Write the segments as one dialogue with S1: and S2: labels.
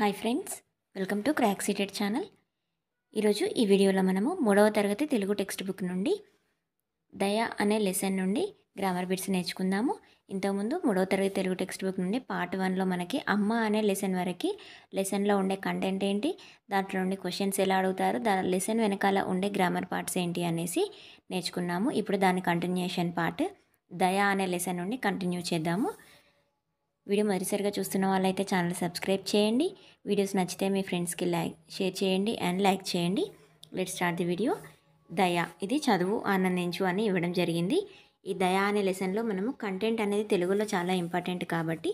S1: hi friends welcome to క్రాక్ సీటెడ్ channel ఈరోజు ఈ వీడియోలో మనము మూడవ తరగతి తెలుగు టెక్స్ట్ బుక్ నుండి దయా అనే లెసన్ నుండి గ్రామర్ బిట్స్ నేర్చుకుందాము ఇంతకుముందు మూడవ తరగతి తెలుగు టెక్స్ట్ బుక్ నుండి పార్ట్ వన్లో మనకి అమ్మ అనే లెసన్ వరకు లెసన్లో ఉండే కంటెంట్ ఏంటి దాంట్లో నుండి క్వశ్చన్స్ ఎలా అడుగుతారు దాని లెసన్ వెనకాల ఉండే గ్రామర్ పార్ట్స్ ఏంటి అనేసి నేర్చుకున్నాము ఇప్పుడు దాని కంటిన్యూషన్ పార్ట్ దయా అనే లెసన్ నుండి కంటిన్యూ చేద్దాము వీడియో మరిసరిగా చూస్తున్న వాళ్ళైతే ఛానల్ సబ్స్క్రైబ్ చేయండి వీడియోస్ నచ్చితే మీ ఫ్రెండ్స్కి లైక్ షేర్ చేయండి అండ్ లైక్ చేయండి లెట్ స్టార్ట్ ది వీడియో దయ ఇది చదువు ఆనందించు అని ఇవ్వడం జరిగింది ఈ దయ అనే లెసన్లో మనము కంటెంట్ అనేది తెలుగులో చాలా ఇంపార్టెంట్ కాబట్టి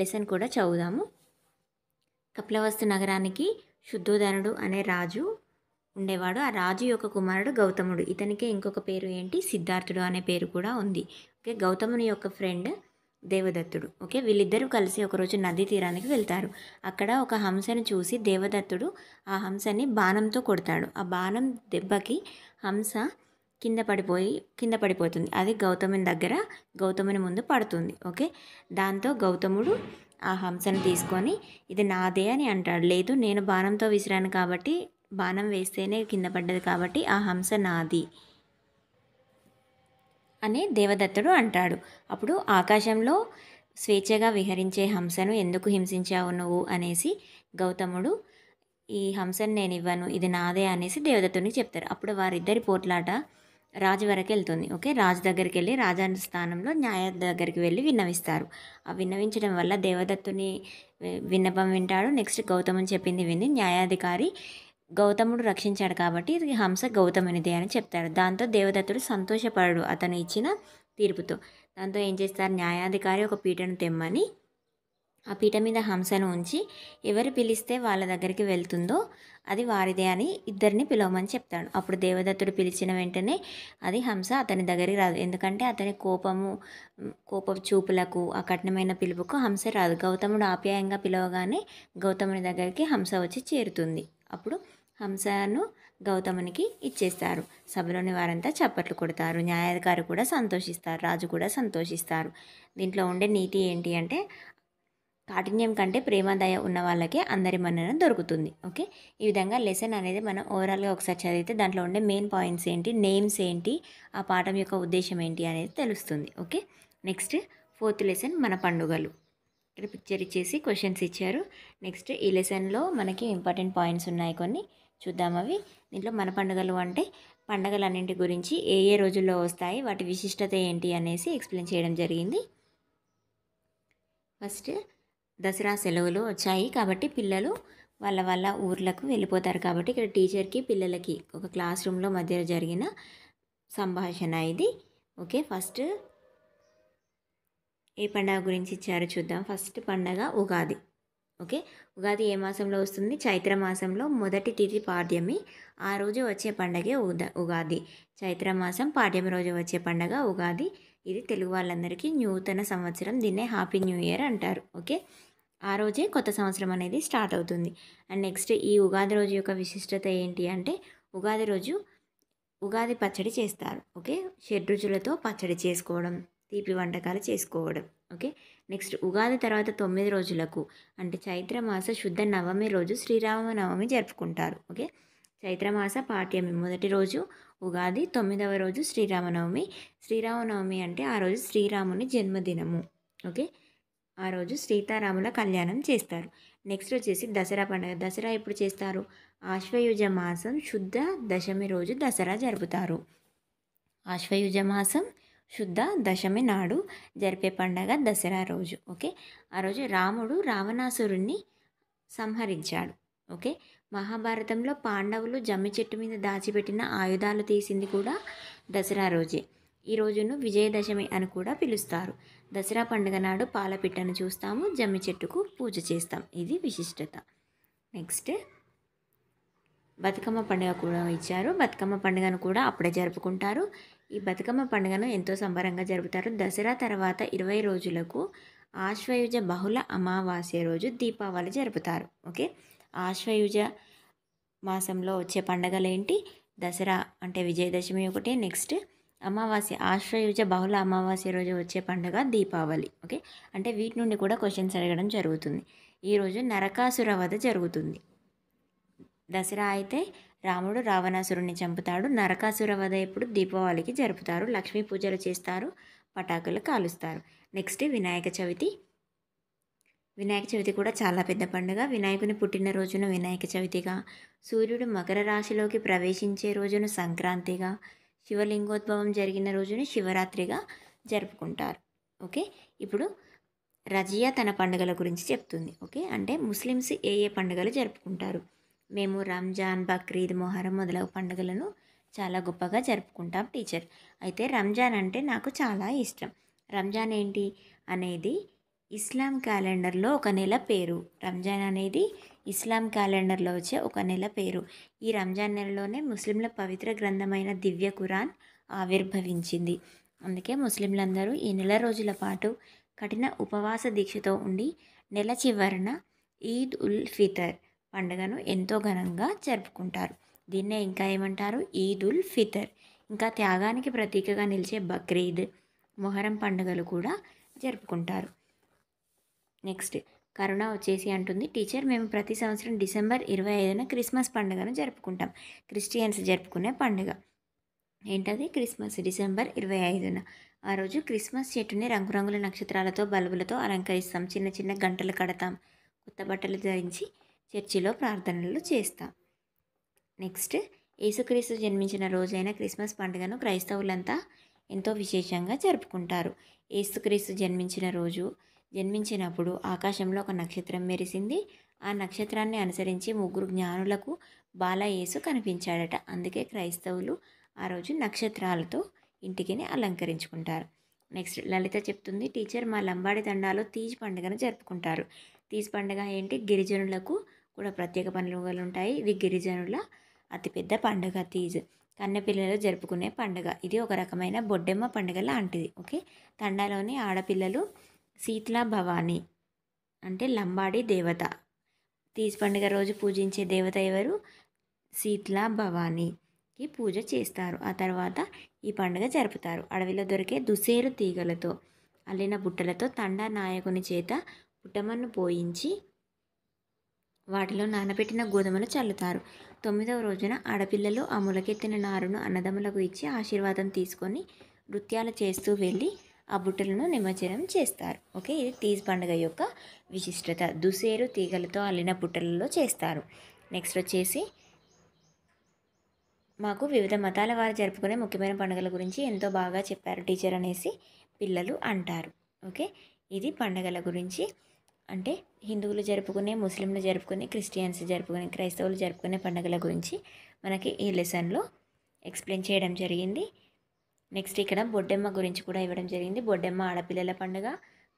S1: లెసన్ కూడా చదువుదాము కపిలవస్తు నగరానికి శుద్ధోదనుడు అనే రాజు ఉండేవాడు ఆ రాజు యొక్క కుమారుడు గౌతముడు ఇతనికి ఇంకొక పేరు ఏంటి సిద్ధార్థుడు అనే పేరు కూడా ఉంది ఓకే గౌతముని యొక్క ఫ్రెండ్ దేవదత్తుడు ఓకే వీళ్ళిద్దరూ కలిసి ఒకరోజు నది తీరానికి వెళ్తారు అక్కడ ఒక హంసను చూసి దేవదత్తుడు ఆ హంసని బాణంతో కొడతాడు ఆ బాణం దెబ్బకి హంస కింద పడిపోయి కింద పడిపోతుంది అది గౌతముని దగ్గర గౌతముని ముందు పడుతుంది ఓకే దాంతో గౌతముడు ఆ హంసను తీసుకొని ఇది నాదే అని అంటాడు లేదు నేను బాణంతో విసిరాను కాబట్టి బాణం వేస్తేనే కింద పడ్డది కాబట్టి ఆ హంస నాది అని దేవదత్తుడు అంటాడు అప్పుడు ఆకాశంలో స్వేచ్ఛగా విహరించే హంసను ఎందుకు హింసించావు నువ్వు అనేసి గౌతముడు ఈ హంసను నేను ఇవ్వను ఇది నాదే అనేసి దేవదత్తుని చెప్తారు అప్పుడు వారిద్దరి పోట్లాట రాజు వరకు వెళ్తుంది ఓకే రాజు దగ్గరికి వెళ్ళి రాజా స్థానంలో న్యాయ దగ్గరికి వెళ్ళి విన్నవిస్తారు ఆ విన్నవించడం వల్ల దేవదత్తుని విన్నపం వింటాడు నెక్స్ట్ గౌతమని చెప్పింది విని న్యాయాధికారి గౌతముడు రక్షించాడు కాబట్టి ఇది హంస గౌతమునిదే అని చెప్తాడు దాంతో దేవదత్తుడు సంతోషపడడు అతను ఇచ్చిన తీర్పుతో దాంతో ఏం చేస్తారు న్యాయాధికారి ఒక పీటను తెమ్మని ఆ పీట మీద హంసను ఉంచి ఎవరు పిలిస్తే వాళ్ళ దగ్గరికి వెళ్తుందో అది వారిదే అని ఇద్దరిని పిలవమని చెప్తాడు అప్పుడు దేవదత్తుడు పిలిచిన వెంటనే అది హంస అతని దగ్గరికి రాదు ఎందుకంటే అతని కోపము కోప చూపులకు ఆ కఠినమైన పిలుపుకు హంస రాదు గౌతముడు ఆప్యాయంగా పిలవగానే గౌతముని దగ్గరికి హంస వచ్చి చేరుతుంది అప్పుడు హంసను గౌతమునికి ఇచ్చేస్తారు సభలోని వారంతా చప్పట్లు కొడతారు న్యాయాధికారి కూడా సంతోషిస్తారు రాజు కూడా సంతోషిస్తారు దీంట్లో ఉండే నీతి ఏంటి అంటే కాఠిన్యం కంటే ప్రేమాదయ ఉన్న వాళ్ళకే అందరి మన్నన దొరుకుతుంది ఓకే ఈ విధంగా లెసన్ అనేది మనం ఓవరాల్గా ఒకసారి చదివితే దాంట్లో ఉండే మెయిన్ పాయింట్స్ ఏంటి నేమ్స్ ఏంటి ఆ పాఠం యొక్క ఉద్దేశం ఏంటి అనేది తెలుస్తుంది ఓకే నెక్స్ట్ ఫోర్త్ లెసన్ మన పండుగలు ఇక్కడ పిక్చర్ ఇచ్చేసి క్వశ్చన్స్ ఇచ్చారు నెక్స్ట్ ఈ లెసన్లో మనకి ఇంపార్టెంట్ పాయింట్స్ ఉన్నాయి కొన్ని చూద్దాం అవి దీంట్లో మన పండుగలు అంటే అన్నింటి గురించి ఏ ఏ రోజుల్లో వస్తాయి వాటి విశిష్టత ఏంటి అనేసి ఎక్స్ప్లెయిన్ చేయడం జరిగింది ఫస్ట్ దసరా సెలవులు వచ్చాయి కాబట్టి పిల్లలు వాళ్ళ వాళ్ళ ఊర్లకు వెళ్ళిపోతారు కాబట్టి ఇక్కడ టీచర్కి పిల్లలకి ఒక క్లాస్ రూమ్లో మధ్యలో జరిగిన సంభాషణ ఇది ఓకే ఫస్ట్ ఏ పండగ గురించి ఇచ్చారో చూద్దాం ఫస్ట్ పండగ ఉగాది ఓకే ఉగాది ఏ మాసంలో వస్తుంది చైత్ర మాసంలో మొదటి తిథి పాడ్యమి ఆ రోజు వచ్చే పండగే ఉదా ఉగాది చైత్ర మాసం పాడ్యమి రోజు వచ్చే పండగ ఉగాది ఇది తెలుగు వాళ్ళందరికీ నూతన సంవత్సరం దీన్నే హ్యాపీ న్యూ ఇయర్ అంటారు ఓకే ఆ రోజే కొత్త సంవత్సరం అనేది స్టార్ట్ అవుతుంది అండ్ నెక్స్ట్ ఈ ఉగాది రోజు యొక్క విశిష్టత ఏంటి అంటే ఉగాది రోజు ఉగాది పచ్చడి చేస్తారు ఓకే షడ్రుచులతో పచ్చడి చేసుకోవడం తీపి వంటకాలు చేసుకోవడం ఓకే నెక్స్ట్ ఉగాది తర్వాత తొమ్మిది రోజులకు అంటే చైత్రమాస శుద్ధ నవమి రోజు శ్రీరామ నవమి జరుపుకుంటారు ఓకే చైత్రమాస పాఠ్యమి మొదటి రోజు ఉగాది తొమ్మిదవ రోజు శ్రీరామనవమి శ్రీరామనవమి అంటే ఆ రోజు శ్రీరాముని జన్మదినము ఓకే ఆ రోజు సీతారాముల కళ్యాణం చేస్తారు నెక్స్ట్ వచ్చేసి దసరా పండుగ దసరా ఎప్పుడు చేస్తారు ఆశ్వయుజ మాసం శుద్ధ దశమి రోజు దసరా జరుపుతారు ఆశ్వయుజ మాసం శుద్ధ దశమి నాడు జరిపే పండగ దసరా రోజు ఓకే ఆ రోజు రాముడు రావణాసురుణ్ణి సంహరించాడు ఓకే మహాభారతంలో పాండవులు జమ్మి చెట్టు మీద దాచిపెట్టిన ఆయుధాలు తీసింది కూడా దసరా రోజే ఈ రోజును విజయదశమి అని కూడా పిలుస్తారు దసరా పండుగ నాడు పాలపిట్టను చూస్తాము జమ్మి చెట్టుకు పూజ చేస్తాం ఇది విశిష్టత నెక్స్ట్ బతుకమ్మ పండుగ కూడా ఇచ్చారు బతుకమ్మ పండుగను కూడా అప్పుడే జరుపుకుంటారు ఈ బతుకమ్మ పండుగను ఎంతో సంబరంగా జరుపుతారు దసరా తర్వాత ఇరవై రోజులకు ఆశ్వయుజ బహుళ అమావాస్య రోజు దీపావళి జరుపుతారు ఓకే ఆశ్వయుజ మాసంలో వచ్చే పండుగలు ఏంటి దసరా అంటే విజయదశమి ఒకటి నెక్స్ట్ అమావాస్య ఆశ్వయుజ బహుళ అమావాస్య రోజు వచ్చే పండుగ దీపావళి ఓకే అంటే వీటి నుండి కూడా క్వశ్చన్స్ అడగడం జరుగుతుంది ఈరోజు నరకాసుర వధ జరుగుతుంది దసరా అయితే రాముడు రావణాసురుణ్ణి చంపుతాడు నరకాసుర వధ ఇప్పుడు దీపావళికి జరుపుతారు లక్ష్మీ పూజలు చేస్తారు పటాకులు కాలుస్తారు నెక్స్ట్ వినాయక చవితి వినాయక చవితి కూడా చాలా పెద్ద పండుగ వినాయకుని పుట్టినరోజున వినాయక చవితిగా సూర్యుడు మకర రాశిలోకి ప్రవేశించే రోజున సంక్రాంతిగా శివలింగోద్భవం జరిగిన రోజును శివరాత్రిగా జరుపుకుంటారు ఓకే ఇప్పుడు రజియా తన పండుగల గురించి చెప్తుంది ఓకే అంటే ముస్లిమ్స్ ఏ ఏ పండుగలు జరుపుకుంటారు మేము రంజాన్ బక్రీద్ మొహరం మొదలగు పండుగలను చాలా గొప్పగా జరుపుకుంటాం టీచర్ అయితే రంజాన్ అంటే నాకు చాలా ఇష్టం రంజాన్ ఏంటి అనేది ఇస్లాం క్యాలెండర్లో ఒక నెల పేరు రంజాన్ అనేది ఇస్లాం క్యాలెండర్లో వచ్చే ఒక నెల పేరు ఈ రంజాన్ నెలలోనే ముస్లింల పవిత్ర గ్రంథమైన దివ్య కురాన్ ఆవిర్భవించింది అందుకే ముస్లింలందరూ ఈ నెల రోజుల పాటు కఠిన ఉపవాస దీక్షతో ఉండి నెల చివరన ఈద్ ఉల్ ఫితర్ పండుగను ఎంతో ఘనంగా జరుపుకుంటారు దీన్నే ఇంకా ఏమంటారు ఈద్ ఉల్ ఫితర్ ఇంకా త్యాగానికి ప్రతీకగా నిలిచే బక్రీద్ మొహరం పండుగలు కూడా జరుపుకుంటారు నెక్స్ట్ కరోనా వచ్చేసి అంటుంది టీచర్ మేము ప్రతి సంవత్సరం డిసెంబర్ ఇరవై ఐదున క్రిస్మస్ పండుగను జరుపుకుంటాం క్రిస్టియన్స్ జరుపుకునే పండుగ ఏంటది క్రిస్మస్ డిసెంబర్ ఇరవై ఐదున ఆ రోజు క్రిస్మస్ చెట్టుని రంగురంగుల నక్షత్రాలతో బల్బులతో అలంకరిస్తాం చిన్న చిన్న గంటలు కడతాం కొత్త బట్టలు ధరించి చర్చిలో ప్రార్థనలు చేస్తాం నెక్స్ట్ యేసుక్రీస్తు జన్మించిన రోజైన క్రిస్మస్ పండుగను క్రైస్తవులంతా ఎంతో విశేషంగా జరుపుకుంటారు ఏసుక్రీస్తు జన్మించిన రోజు జన్మించినప్పుడు ఆకాశంలో ఒక నక్షత్రం మెరిసింది ఆ నక్షత్రాన్ని అనుసరించి ముగ్గురు జ్ఞానులకు బాల యేసు కనిపించాడట అందుకే క్రైస్తవులు ఆ రోజు నక్షత్రాలతో ఇంటికి అలంకరించుకుంటారు నెక్స్ట్ లలిత చెప్తుంది టీచర్ మా లంబాడి దండాలో తీజ్ పండుగను జరుపుకుంటారు తీజ్ పండుగ ఏంటి గిరిజనులకు కూడా ప్రత్యేక పండుగలు ఉంటాయి ఇది గిరిజనుల అతిపెద్ద పండుగ తీజ్ కన్నెపిల్లలు జరుపుకునే పండుగ ఇది ఒక రకమైన బొడ్డెమ్మ పండుగ లాంటిది ఓకే తండాలోని ఆడపిల్లలు శీతల భవాని అంటే లంబాడి దేవత తీజ్ పండుగ రోజు పూజించే దేవత ఎవరు శీతల భవానీకి పూజ చేస్తారు ఆ తర్వాత ఈ పండుగ జరుపుతారు అడవిలో దొరికే దుసేరు తీగలతో అల్లిన బుట్టలతో తండా నాయకుని చేత పుట్టమన్ను పోయించి వాటిలో నానబెట్టిన గోధుమలు చల్లుతారు తొమ్మిదవ రోజున ఆడపిల్లలు ఆ మొలకెత్తిన నారును అన్నదమ్ములకు ఇచ్చి ఆశీర్వాదం తీసుకొని నృత్యాలు చేస్తూ వెళ్ళి ఆ బుట్టలను నిమజ్జనం చేస్తారు ఓకే ఇది తీజ్ పండుగ యొక్క విశిష్టత దుసేరు తీగలతో అల్లిన బుట్టలలో చేస్తారు నెక్స్ట్ వచ్చేసి మాకు వివిధ మతాల వారు జరుపుకునే ముఖ్యమైన పండుగల గురించి ఎంతో బాగా చెప్పారు టీచర్ అనేసి పిల్లలు అంటారు ఓకే ఇది పండుగల గురించి అంటే హిందువులు జరుపుకునే ముస్లింలు జరుపుకునే క్రిస్టియన్స్ జరుపుకునే క్రైస్తవులు జరుపుకునే పండుగల గురించి మనకి ఈ లెసన్లో ఎక్స్ప్లెయిన్ చేయడం జరిగింది నెక్స్ట్ ఇక్కడ బొడ్డెమ్మ గురించి కూడా ఇవ్వడం జరిగింది బొడ్డెమ్మ ఆడపిల్లల పండుగ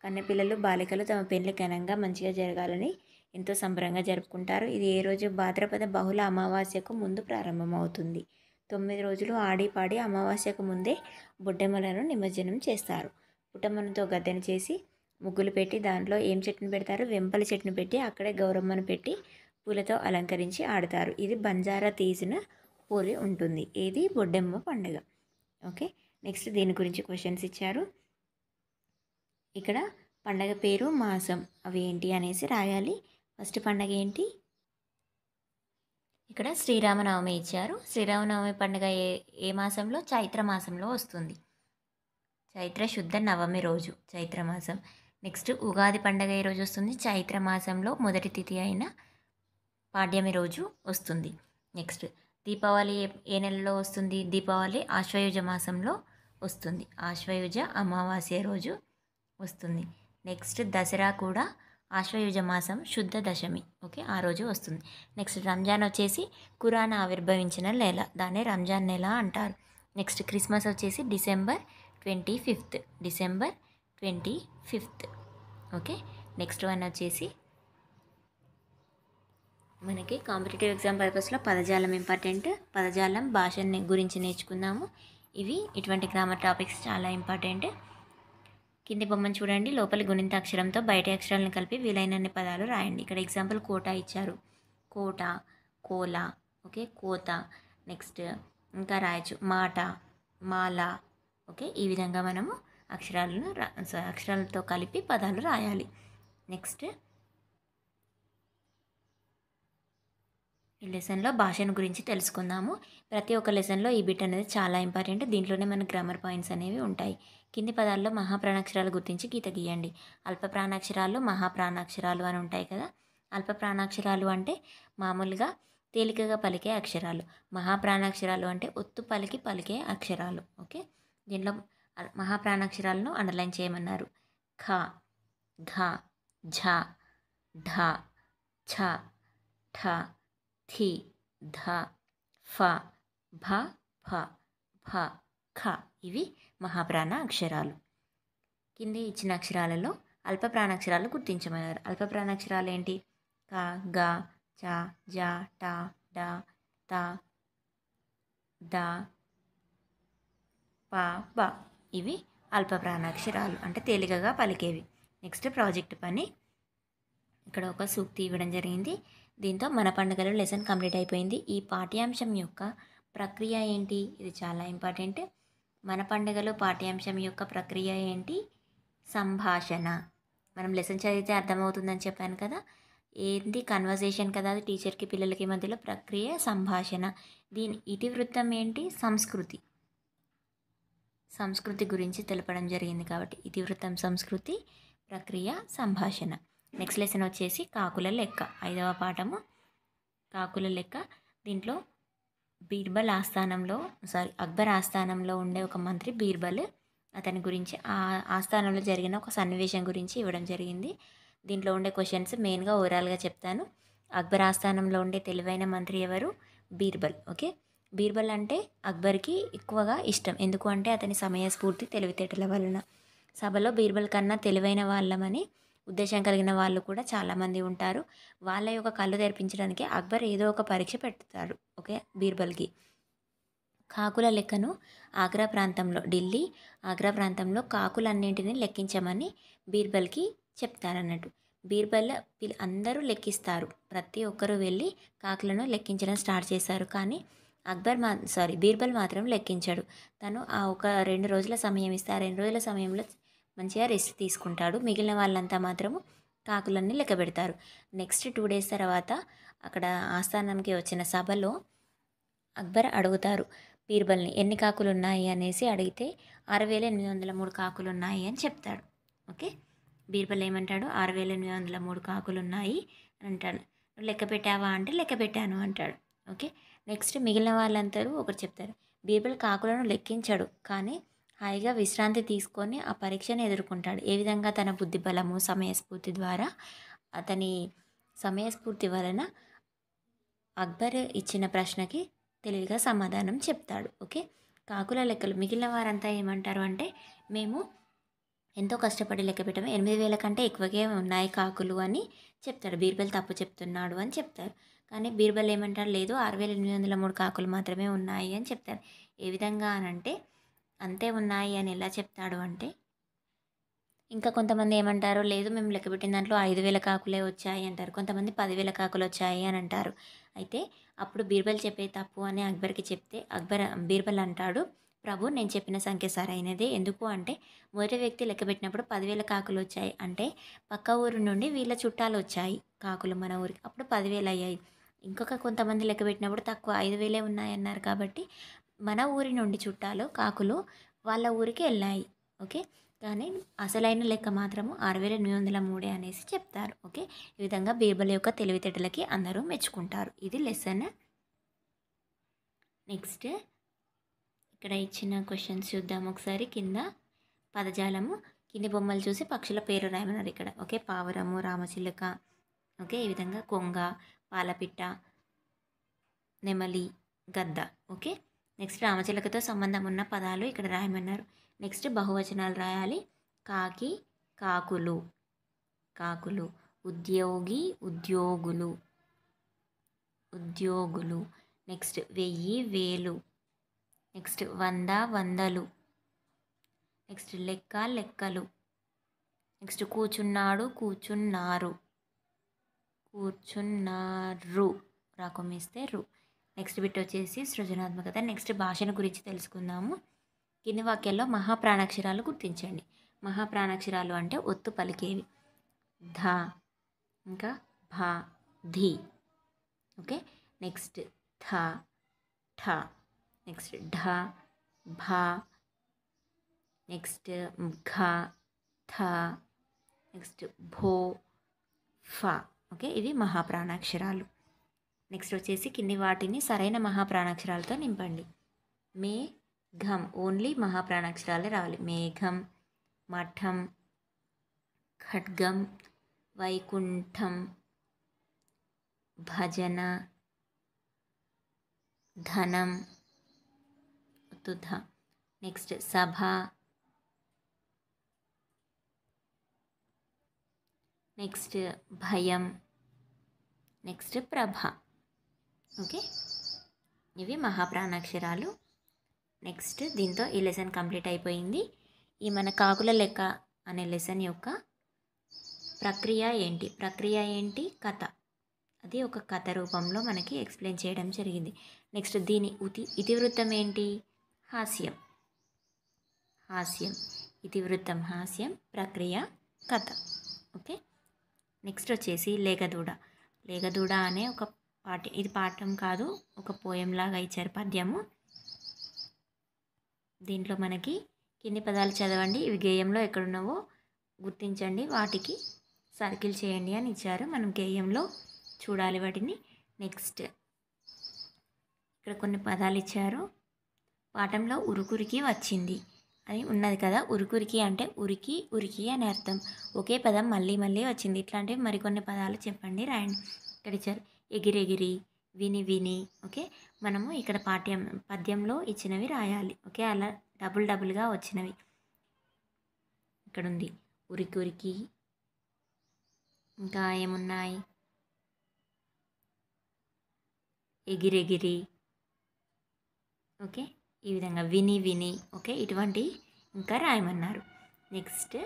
S1: కన్నెపిల్లలు బాలికలు తమ పెళ్లి ఘనంగా మంచిగా జరగాలని ఎంతో సంబరంగా జరుపుకుంటారు ఇది ఏ రోజు భాద్రపద బహుళ అమావాస్యకు ముందు ప్రారంభమవుతుంది తొమ్మిది రోజులు ఆడి పాడి అమావాస్యకు ముందే బొడ్డెమ్మలను నిమజ్జనం చేస్తారు పుట్టమ్మలతో గద్దెను చేసి ముగ్గులు పెట్టి దాంట్లో ఏం చెట్టును పెడతారు వెంపల చెట్టును పెట్టి అక్కడే గౌరమ్మను పెట్టి పూలతో అలంకరించి ఆడతారు ఇది బంజారా తీసిన పోలి ఉంటుంది ఇది బొడ్డెమ్మ పండుగ ఓకే నెక్స్ట్ దీని గురించి క్వశ్చన్స్ ఇచ్చారు ఇక్కడ పండగ పేరు మాసం అవి ఏంటి అనేసి రాయాలి ఫస్ట్ పండగ ఏంటి ఇక్కడ శ్రీరామనవమి ఇచ్చారు శ్రీరామనవమి పండుగ ఏ ఏ మాసంలో చైత్ర మాసంలో వస్తుంది చైత్ర శుద్ధ నవమి రోజు చైత్రమాసం నెక్స్ట్ ఉగాది పండగ ఏ రోజు వస్తుంది చైత్ర మాసంలో మొదటి తిథి అయిన పాడ్యమి రోజు వస్తుంది నెక్స్ట్ దీపావళి ఏ నెలలో వస్తుంది దీపావళి ఆశ్వయుజ మాసంలో వస్తుంది ఆశ్వయుజ అమావాస్య రోజు వస్తుంది నెక్స్ట్ దసరా కూడా ఆశ్వయుజ మాసం శుద్ధ దశమి ఓకే ఆ రోజు వస్తుంది నెక్స్ట్ రంజాన్ వచ్చేసి కురాన్ ఆవిర్భవించిన నెల దాన్ని రంజాన్ నెల అంటారు నెక్స్ట్ క్రిస్మస్ వచ్చేసి December twenty fifth December twenty fifth okay next one వచ్చేసి మనకి కాంపిటేటివ్ ఎగ్జామ్ పర్పస్లో పదజాలం ఇంపార్టెంట్ పదజాలం భాష గురించి నేర్చుకుందాము ఇవి ఇటువంటి గ్రామర్ టాపిక్స్ చాలా ఇంపార్టెంట్ కింది బొమ్మను చూడండి లోపలి గుణింత అక్షరంతో బయట అక్షరాలను కలిపి వీలైనన్ని పదాలు రాయండి ఇక్కడ ఎగ్జాంపుల్ కోట ఇచ్చారు కోట కోల ఓకే కోత నెక్స్ట్ ఇంకా రాయచ్చు మాట మాల ఓకే ఈ విధంగా మనము అక్షరాలను అక్షరాలతో కలిపి పదాలు రాయాలి నెక్స్ట్ ఈ లెసన్లో భాషను గురించి తెలుసుకుందాము ప్రతి ఒక్క లెసన్లో ఈ బిట్ అనేది చాలా ఇంపార్టెంట్ దీంట్లోనే మన గ్రామర్ పాయింట్స్ అనేవి ఉంటాయి కింది పదాల్లో మహాప్రాణాక్షరాలు గుర్తించి గీత గీయండి అల్ప ప్రాణాక్షరాలు మహాప్రాణాక్షరాలు అని ఉంటాయి కదా అల్ప ప్రాణాక్షరాలు అంటే మామూలుగా తేలికగా పలికే అక్షరాలు మహాప్రాణాక్షరాలు అంటే ఒత్తు పలికి పలికే అక్షరాలు ఓకే దీనిలో మహాప్రాణాక్షరాలను అండర్లైన్ చేయమన్నారు ఖ ఘ ఝ ఢ ఛ ఠ థి ధ ఫ భ ఫ ఫ ఖ ఇవి మహాప్రాణ అక్షరాలు కింది ఇచ్చిన అక్షరాలలో అల్ప ప్రాణాక్షరాలు గుర్తించమన్నారు అల్ప ప్రాణాక్షరాలు ఏంటి క గ చ జ ట డ త ద ప బ ఇవి అల్ప ప్రాణాక్షరాలు అంటే తేలికగా పలికేవి నెక్స్ట్ ప్రాజెక్ట్ పని ఇక్కడ ఒక సూక్తి ఇవ్వడం జరిగింది దీంతో మన పండుగలో లెసన్ కంప్లీట్ అయిపోయింది ఈ పాఠ్యాంశం యొక్క ప్రక్రియ ఏంటి ఇది చాలా ఇంపార్టెంట్ మన పండుగలో పాఠ్యాంశం యొక్క ప్రక్రియ ఏంటి సంభాషణ మనం లెసన్ చదివితే అర్థమవుతుందని చెప్పాను కదా ఏంటి కన్వర్సేషన్ కదా అది టీచర్కి పిల్లలకి మధ్యలో ప్రక్రియ సంభాషణ దీని ఇతివృత్తం ఏంటి సంస్కృతి సంస్కృతి గురించి తెలపడం జరిగింది కాబట్టి ఇతివృత్తం సంస్కృతి ప్రక్రియ సంభాషణ నెక్స్ట్ లెసన్ వచ్చేసి కాకుల లెక్క ఐదవ పాఠము కాకుల లెక్క దీంట్లో బీర్బల్ ఆస్థానంలో సారీ అక్బర్ ఆస్థానంలో ఉండే ఒక మంత్రి బీర్బల్ అతని గురించి ఆ ఆస్థానంలో జరిగిన ఒక సన్నివేశం గురించి ఇవ్వడం జరిగింది దీంట్లో ఉండే క్వశ్చన్స్ మెయిన్గా ఓవరాల్గా చెప్తాను అక్బర్ ఆస్థానంలో ఉండే తెలివైన మంత్రి ఎవరు బీర్బల్ ఓకే బీర్బల్ అంటే అక్బర్కి ఎక్కువగా ఇష్టం ఎందుకు అంటే అతని సమయస్ఫూర్తి తెలివితేటల వలన సభలో బీర్బల్ కన్నా తెలివైన వాళ్ళమని ఉద్దేశం కలిగిన వాళ్ళు కూడా చాలామంది ఉంటారు వాళ్ళ యొక్క కళ్ళు తెరిపించడానికి అక్బర్ ఏదో ఒక పరీక్ష పెడతాడు ఓకే బీర్బల్కి కాకుల లెక్కను ఆగ్రా ప్రాంతంలో ఢిల్లీ ఆగ్రా ప్రాంతంలో కాకులన్నింటినీ లెక్కించమని బీర్బల్కి చెప్తారన్నట్టు బీర్బల్ అందరూ లెక్కిస్తారు ప్రతి ఒక్కరూ వెళ్ళి కాకులను లెక్కించడం స్టార్ట్ చేశారు కానీ అక్బర్ మా సారీ బీర్బల్ మాత్రం లెక్కించాడు తను ఆ ఒక రెండు రోజుల సమయం ఇస్తే ఆ రెండు రోజుల సమయంలో మంచిగా రెస్ట్ తీసుకుంటాడు మిగిలిన వాళ్ళంతా మాత్రము కాకులన్నీ లెక్క పెడతారు నెక్స్ట్ టూ డేస్ తర్వాత అక్కడ ఆస్థానంకి వచ్చిన సభలో అక్బర్ అడుగుతారు బీర్బల్ని ఎన్ని కాకులు ఉన్నాయి అనేసి అడిగితే ఆరు వేల ఎనిమిది వందల మూడు కాకులు ఉన్నాయి అని చెప్తాడు ఓకే బీర్బల్ ఏమంటాడు ఆరు వేల ఎనిమిది వందల మూడు కాకులు ఉన్నాయి అని అంటాడు లెక్క పెట్టావా అంటే లెక్క పెట్టాను అంటాడు ఓకే నెక్స్ట్ మిగిలిన వాళ్ళందరూ ఒకరు చెప్తారు బీర్బల్ కాకులను లెక్కించడు కానీ హాయిగా విశ్రాంతి తీసుకొని ఆ పరీక్షను ఎదుర్కొంటాడు ఏ విధంగా తన బుద్ధి బలము సమయస్ఫూర్తి ద్వారా అతని సమయస్ఫూర్తి వలన అక్బర్ ఇచ్చిన ప్రశ్నకి తెలివిగా సమాధానం చెప్తాడు ఓకే కాకుల లెక్కలు మిగిలిన వారంతా ఏమంటారు అంటే మేము ఎంతో కష్టపడి లెక్క పెట్టాము ఎనిమిది వేల కంటే ఎక్కువగా ఉన్నాయి కాకులు అని చెప్తాడు బీర్బల్ తప్పు చెప్తున్నాడు అని చెప్తారు కానీ బీర్బల్ ఏమంటారు లేదు ఆరు వేల ఎనిమిది వందల మూడు కాకులు మాత్రమే ఉన్నాయి అని చెప్తారు ఏ విధంగా అని అంటే అంతే ఉన్నాయి అని ఎలా చెప్తాడు అంటే ఇంకా కొంతమంది ఏమంటారు లేదు మేము లెక్కపెట్టిన దాంట్లో ఐదు వేల కాకులే వచ్చాయి అంటారు కొంతమంది పదివేల కాకులు వచ్చాయి అని అంటారు అయితే అప్పుడు బీర్బల్ చెప్పే తప్పు అని అక్బర్కి చెప్తే అక్బర్ బీర్బల్ అంటాడు ప్రభు నేను చెప్పిన సంఖ్య సరైనది ఎందుకు అంటే మొదటి వ్యక్తి లెక్కపెట్టినప్పుడు పదివేల కాకులు వచ్చాయి అంటే పక్క ఊరు నుండి వీళ్ళ చుట్టాలు వచ్చాయి కాకులు మన ఊరికి అప్పుడు పదివేలు అయ్యాయి ఇంకొక కొంతమంది లెక్క పెట్టినప్పుడు తక్కువ ఐదు వేలే ఉన్నాయన్నారు కాబట్టి మన ఊరి నుండి చుట్టాలు కాకులు వాళ్ళ ఊరికి వెళ్ళాయి ఓకే కానీ అసలైన లెక్క మాత్రము ఆరు వేల ఎనిమిది వందల మూడే అనేసి చెప్తారు ఓకే ఈ విధంగా బీబల్ యొక్క తెలివితేటలకి అందరూ మెచ్చుకుంటారు ఇది లెసన్ నెక్స్ట్ ఇక్కడ ఇచ్చిన క్వశ్చన్స్ చూద్దాం ఒకసారి కింద పదజాలము కింది బొమ్మలు చూసి పక్షుల పేరు రాయమన్నారు ఇక్కడ ఓకే పావురము రామచిలుక ఓకే ఈ విధంగా కొంగ పాలపిట్ట నెమలి గద్ద ఓకే నెక్స్ట్ రామచిలకతో సంబంధం ఉన్న పదాలు ఇక్కడ రాయమన్నారు నెక్స్ట్ బహువచనాలు రాయాలి కాకి కాకులు కాకులు ఉద్యోగి ఉద్యోగులు ఉద్యోగులు నెక్స్ట్ వెయ్యి వేలు నెక్స్ట్ వంద వందలు నెక్స్ట్ లెక్క లెక్కలు నెక్స్ట్ కూర్చున్నాడు కూర్చున్నారు కూర్చున్నారు రాకం ఇస్తే రు నెక్స్ట్ బిట్ వచ్చేసి సృజనాత్మకత నెక్స్ట్ భాషను గురించి తెలుసుకుందాము కింది వాక్యాల్లో మహాప్రాణాక్షరాలు గుర్తించండి మహాప్రాణాక్షరాలు అంటే ఒత్తు పలికేవి ధ ఇంకా భా ధి ఓకే నెక్స్ట్ థ ఠ నెక్స్ట్ ఢ భా నెక్స్ట్ ఘ థ నెక్స్ట్ భో ఫ ఓకే ఇవి మహాప్రాణాక్షరాలు నెక్స్ట్ వచ్చేసి కింది వాటిని సరైన మహాప్రాణాక్షరాలతో నింపండి మే ఘం ఓన్లీ మహాప్రాణాక్షరాలే రావాలి మేఘం మఠం ఖడ్గం వైకుంఠం భజన ధనం తుధ నెక్స్ట్ సభ నెక్స్ట్ భయం నెక్స్ట్ ప్రభ ఓకే ఇవి మహాప్రాణాక్షరాలు నెక్స్ట్ దీంతో ఈ లెసన్ కంప్లీట్ అయిపోయింది ఈ మన కాకుల లెక్క అనే లెసన్ యొక్క ప్రక్రియ ఏంటి ప్రక్రియ ఏంటి కథ అది ఒక కథ రూపంలో మనకి ఎక్స్ప్లెయిన్ చేయడం జరిగింది నెక్స్ట్ దీని ఉతి ఇతివృత్తం ఏంటి హాస్యం హాస్యం ఇతివృత్తం హాస్యం ప్రక్రియ కథ ఓకే నెక్స్ట్ వచ్చేసి లేగదూడ లేగదూడ అనే ఒక పాఠ ఇది పాఠం కాదు ఒక పోయం లాగా ఇచ్చారు పద్యము దీంట్లో మనకి కింది పదాలు చదవండి ఇవి గేయంలో ఎక్కడున్నావో గుర్తించండి వాటికి సర్కిల్ చేయండి అని ఇచ్చారు మనం గేయంలో చూడాలి వాటిని నెక్స్ట్ ఇక్కడ కొన్ని పదాలు ఇచ్చారు పాఠంలో ఉరుకురికి వచ్చింది అని ఉన్నది కదా ఉరికురికి అంటే ఉరికి ఉరికి అని అర్థం ఒకే పదం మళ్ళీ మళ్ళీ వచ్చింది ఇట్లాంటివి మరికొన్ని పదాలు చెప్పండి రాయండి ఇక్కడ ఇచ్చారు ఎగిరెగిరి విని విని ఓకే మనము ఇక్కడ పాఠ్యం పద్యంలో ఇచ్చినవి రాయాలి ఓకే అలా డబుల్ డబుల్గా వచ్చినవి ఇక్కడ ఉంది ఉరికి ఉరికి ఇంకా ఏమున్నాయి ఎగిరెగిరి ఓకే ఈ విధంగా విని విని ఓకే ఇటువంటి ఇంకా రాయమన్నారు నెక్స్ట్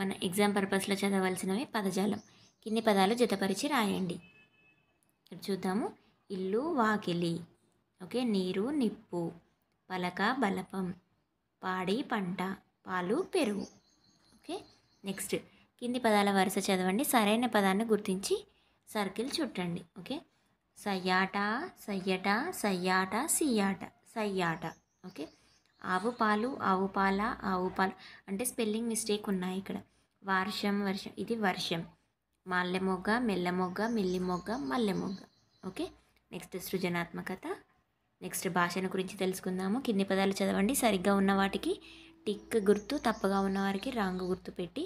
S1: మన ఎగ్జామ్ పర్పస్లో చదవలసినవి పదజాలం కింది పదాలు జతపరిచి రాయండి చూద్దాము ఇల్లు వాకిలి ఓకే నీరు నిప్పు పలక బలపం పాడి పంట పాలు పెరుగు ఓకే నెక్స్ట్ కింది పదాల వరుస చదవండి సరైన పదాన్ని గుర్తించి సర్కిల్ చుట్టండి ఓకే సయ్యాట సయ్యట సయ్యాట సియాట సయ్యాట ఓకే ఆవు పాలు ఆవు పాల ఆవు పాలు అంటే స్పెల్లింగ్ మిస్టేక్ ఉన్నాయి ఇక్కడ వర్షం వర్షం ఇది వర్షం మాల్లెమొగ్గ మెల్లమొగ్గ మల్లె మల్లెమొగ్గ ఓకే నెక్స్ట్ సృజనాత్మకత నెక్స్ట్ భాషను గురించి తెలుసుకుందాము కింది పదాలు చదవండి సరిగ్గా ఉన్న వాటికి టిక్ గుర్తు తప్పగా ఉన్న వారికి రాంగ్ గుర్తు పెట్టి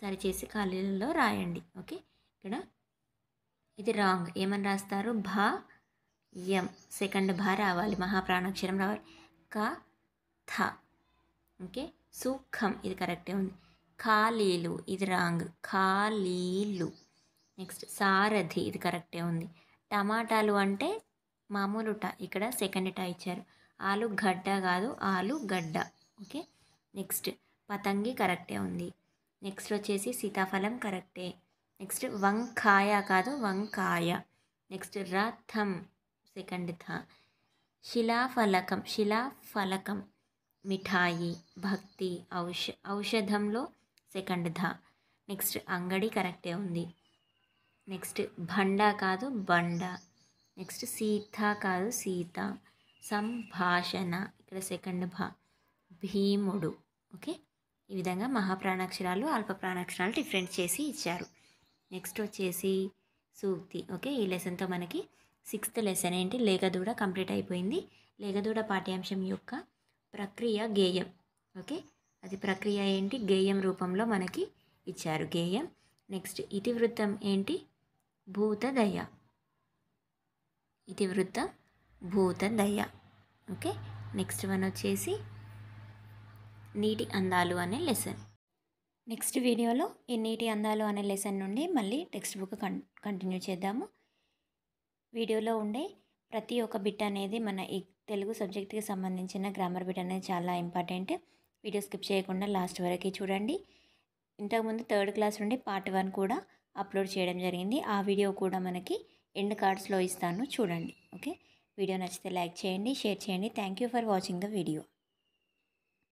S1: సరిచేసి ఖాళీలలో రాయండి ఓకే ఇక్కడ ఇది రాంగ్ ఏమని రాస్తారు భ యం సెకండ్ భ రావాలి మహాప్రాణాక్షరం రావాలి క థ ఓకే సూఖం ఇది కరెక్టే ఉంది ఖాళీలు ఇది రాంగ్ ఖాళీలు నెక్స్ట్ సారథి ఇది కరెక్టే ఉంది టమాటాలు అంటే మామూలు ట ఇక్కడ సెకండ్ ట ఇచ్చారు గడ్డ కాదు ఆలుగడ్డ ఓకే నెక్స్ట్ పతంగి కరెక్టే ఉంది నెక్స్ట్ వచ్చేసి సీతాఫలం కరెక్టే నెక్స్ట్ వంకాయ కాదు వంకాయ నెక్స్ట్ రథం సెకండ్ థ శిలాఫలకం శిలాఫలకం మిఠాయి భక్తి ఔష ఔషధంలో సెకండ్ థ నెక్స్ట్ అంగడి కరెక్టే ఉంది నెక్స్ట్ భండ కాదు బండ నెక్స్ట్ సీత కాదు సీత సంభాషణ ఇక్కడ సెకండ్ భా భీముడు ఓకే ఈ విధంగా మహాప్రాణాక్షరాలు అల్ప ప్రాణాక్షరాలు డిఫరెంట్ చేసి ఇచ్చారు నెక్స్ట్ వచ్చేసి సూక్తి ఓకే ఈ లెసన్తో మనకి సిక్స్త్ లెసన్ ఏంటి లేగదూడ కంప్లీట్ అయిపోయింది లేగదూడ పాఠ్యాంశం యొక్క ప్రక్రియ గేయం ఓకే అది ప్రక్రియ ఏంటి గేయం రూపంలో మనకి ఇచ్చారు గేయం నెక్స్ట్ ఇతివృత్తం ఏంటి భూతదయ ఇతివృత్తం భూతదయ ఓకే నెక్స్ట్ వన్ వచ్చేసి నీటి అందాలు అనే లెసన్ నెక్స్ట్ వీడియోలో ఈ నీటి అందాలు అనే లెసన్ నుండి మళ్ళీ టెక్స్ట్ బుక్ కంటిన్యూ చేద్దాము వీడియోలో ఉండే ప్రతి ఒక్క బిట్ అనేది మన ఈ తెలుగు సబ్జెక్ట్కి సంబంధించిన గ్రామర్ బిట్ అనేది చాలా ఇంపార్టెంట్ వీడియో స్కిప్ చేయకుండా లాస్ట్ వరకు చూడండి ఇంతకుముందు థర్డ్ క్లాస్ నుండి పార్ట్ వన్ కూడా అప్లోడ్ చేయడం జరిగింది ఆ వీడియో కూడా మనకి ఎండ్ కార్డ్స్లో ఇస్తాను చూడండి ఓకే వీడియో నచ్చితే లైక్ చేయండి షేర్ చేయండి thank for watching the video